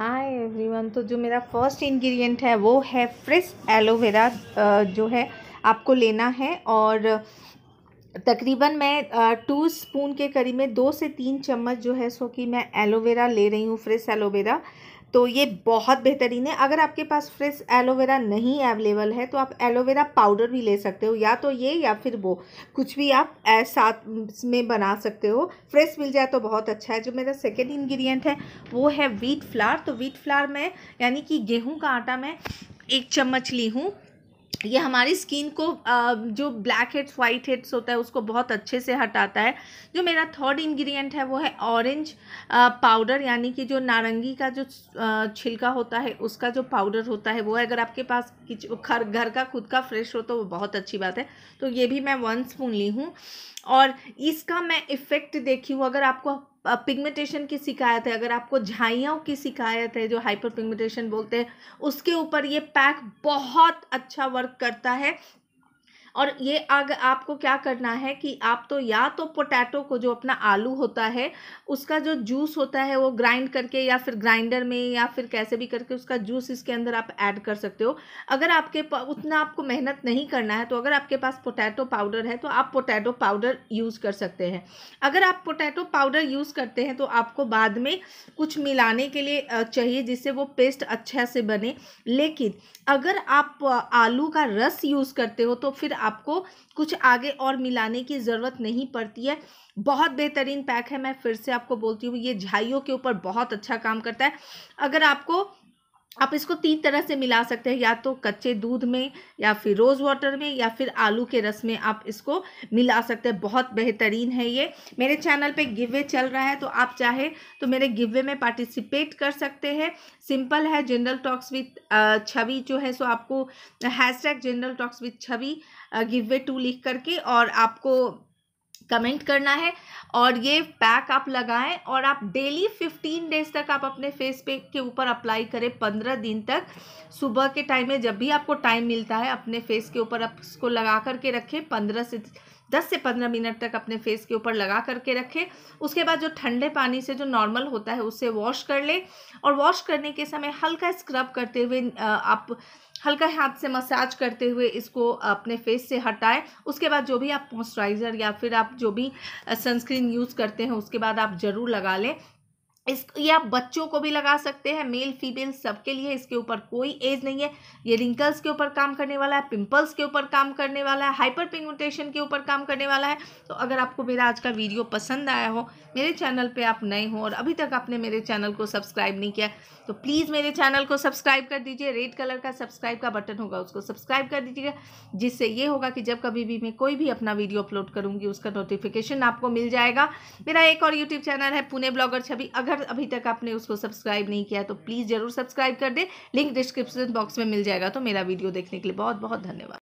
hi everyone तो जो मेरा फर्स्ट इंग्रेडिएंट है वो है फ्रेश एलोवेरा uh, जो है आपको लेना है और uh, तकरीबन मैं टू uh, स्पून के करीब में दो से तीन चम्मच जो है सो कि मैं एलोवेरा ले रही हूँ फ्रेश एलोवेरा तो ये बहुत बेहतरीन है अगर आपके पास फ्रेश एलोवेरा नहीं अवेलेबल है तो आप एलोवेरा पाउडर भी ले सकते हो या तो ये या फिर वो कुछ भी आप साथ में बना सकते हो फ्रेश मिल जाए तो बहुत अच्छा है जो मेरा सेकेंड इन्ग्रीडियंट है वो है वीट फ्लार तो वीट फ्लार में यानी कि गेहूँ का आटा मैं एक चम्मच ली हूँ ये हमारी स्किन को जो ब्लैक हेड्स वाइट हेड्स होता है उसको बहुत अच्छे से हटाता है जो मेरा थर्ड इंग्रेडिएंट है वो है ऑरेंज पाउडर यानी कि जो नारंगी का जो छिलका होता है उसका जो पाउडर होता है वो है अगर आपके पास घर घर का खुद का फ्रेश हो तो वो बहुत अच्छी बात है तो ये भी मैं वन स्पून ली हूँ और इसका मैं इफ़ेक्ट देखी हूँ अगर आपको पिगमेंटेशन की शिकायत है अगर आपको झाइयों की शिकायत है जो हाइपर पिगमेंटेशन बोलते हैं उसके ऊपर ये पैक बहुत अच्छा वर्क करता है और ये आग आपको क्या करना है कि आप तो या तो पोटैटो को जो अपना आलू होता है उसका जो जूस होता है वो ग्राइंड करके या फिर ग्राइंडर में या फिर कैसे भी करके उसका जूस इसके अंदर आप ऐड कर सकते हो अगर आपके उतना आपको मेहनत नहीं करना है तो अगर आपके पास पोटैटो पाउडर है तो आप पोटैटो पाउडर यूज़ कर सकते हैं अगर आप पोटैटो पाउडर यूज़ करते हैं तो आपको बाद में कुछ मिलाने के लिए चाहिए जिससे वो पेस्ट अच्छा से बने लेकिन अगर आप आलू का रस यूज़ करते हो तो फिर आप आपको कुछ आगे और मिलाने की ज़रूरत नहीं पड़ती है बहुत बेहतरीन पैक है मैं फिर से आपको बोलती हूँ ये झाइयों के ऊपर बहुत अच्छा काम करता है अगर आपको आप इसको तीन तरह से मिला सकते हैं या तो कच्चे दूध में या फिर रोज़ वाटर में या फिर आलू के रस में आप इसको मिला सकते हैं बहुत बेहतरीन है ये मेरे चैनल पे गिवे चल रहा है तो आप चाहे तो मेरे गिवे में पार्टिसिपेट कर सकते हैं सिंपल है जनरल टॉक्स विथ छवि जो है सो आपको hashtag general talks with Chhavi give to लिख करके और आपको कमेंट करना है और ये पैक आप लगाएं और आप डेली फिफ्टीन डेज तक आप अपने फेस पे के ऊपर अप्लाई करें पंद्रह दिन तक सुबह के टाइम में जब भी आपको टाइम मिलता है अपने फेस के ऊपर आप इसको लगा करके रखें पंद्रह से दस से पंद्रह मिनट तक अपने फेस के ऊपर लगा करके रखें उसके बाद जो ठंडे पानी से जो नॉर्मल होता है उससे वॉश कर लें और वॉश करने के समय हल्का स्क्रब करते हुए आप हल्का हाथ से मसाज करते हुए इसको अपने फेस से हटाएं उसके बाद जो भी आप मॉइस्चराइज़र या फिर आप जो भी सनस्क्रीन यूज़ करते हैं उसके बाद आप ज़रूर लगा लें इस ये आप बच्चों को भी लगा सकते हैं मेल फीमेल सबके लिए इसके ऊपर कोई एज नहीं है ये रिंकल्स के ऊपर काम करने वाला है पिंपल्स के ऊपर काम करने वाला है हाइपर पिगमेंटेशन के ऊपर काम करने वाला है तो अगर आपको मेरा आज का वीडियो पसंद आया हो मेरे चैनल पे आप नए हो और अभी तक आपने मेरे चैनल को सब्सक्राइब नहीं किया तो प्लीज़ मेरे चैनल को सब्सक्राइब कर दीजिए रेड कलर का सब्सक्राइब का बटन होगा उसको सब्सक्राइब कर दीजिएगा जिससे ये होगा कि जब कभी भी मैं कोई भी अपना वीडियो अपलोड करूँगी उसका नोटिफिकेशन आपको मिल जाएगा मेरा एक और यूट्यूब चैनल है पुणे ब्लॉगर छवि अगर अभी तक आपने उसको सब्सक्राइब नहीं किया तो प्लीज़ ज़रूर सब्सक्राइब कर दे लिंक डिस्क्रिप्शन बॉक्स में मिल जाएगा तो मेरा वीडियो देखने के लिए बहुत बहुत धन्यवाद